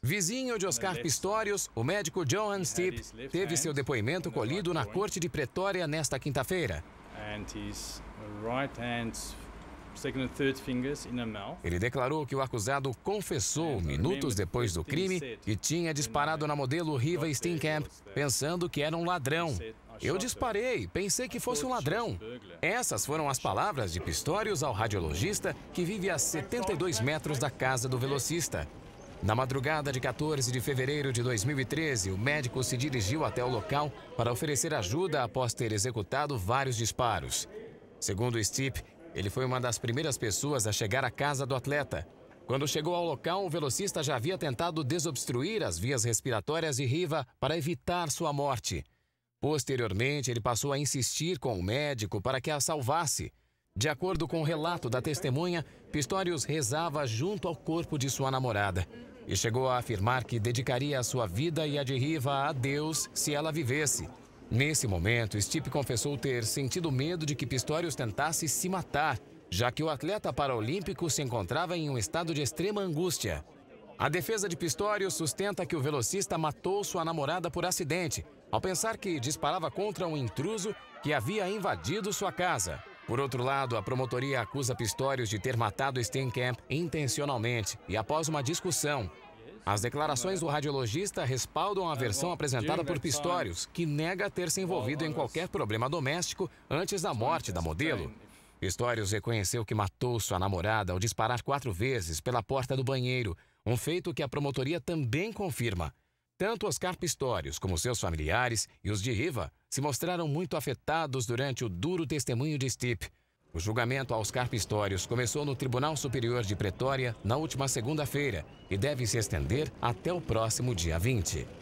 Vizinho de Oscar Pistorius, o médico Johan Stipp teve seu depoimento colhido na corte de Pretória nesta quinta-feira. Ele declarou que o acusado confessou minutos depois do crime que tinha disparado na modelo Riva Steenkamp, pensando que era um ladrão. Eu disparei, pensei que fosse um ladrão. Essas foram as palavras de Pistorius ao radiologista que vive a 72 metros da casa do velocista. Na madrugada de 14 de fevereiro de 2013, o médico se dirigiu até o local para oferecer ajuda após ter executado vários disparos. Segundo Stipe, ele foi uma das primeiras pessoas a chegar à casa do atleta. Quando chegou ao local, o velocista já havia tentado desobstruir as vias respiratórias de Riva para evitar sua morte. Posteriormente, ele passou a insistir com o médico para que a salvasse. De acordo com o relato da testemunha, Pistorius rezava junto ao corpo de sua namorada e chegou a afirmar que dedicaria a sua vida e a de Riva a Deus se ela vivesse. Nesse momento, Stipe confessou ter sentido medo de que Pistorius tentasse se matar, já que o atleta paralímpico se encontrava em um estado de extrema angústia. A defesa de Pistorius sustenta que o velocista matou sua namorada por acidente, ao pensar que disparava contra um intruso que havia invadido sua casa. Por outro lado, a promotoria acusa Pistórios de ter matado Steenkamp intencionalmente e após uma discussão. As declarações do radiologista respaldam a versão apresentada por Pistórios, que nega ter se envolvido em qualquer problema doméstico antes da morte da modelo. Pistórios reconheceu que matou sua namorada ao disparar quatro vezes pela porta do banheiro, um feito que a promotoria também confirma. Tanto Oscar Pistórios como seus familiares e os de Riva se mostraram muito afetados durante o duro testemunho de Stipe. O julgamento a Oscar Pistórios começou no Tribunal Superior de Pretória na última segunda-feira e deve se estender até o próximo dia 20.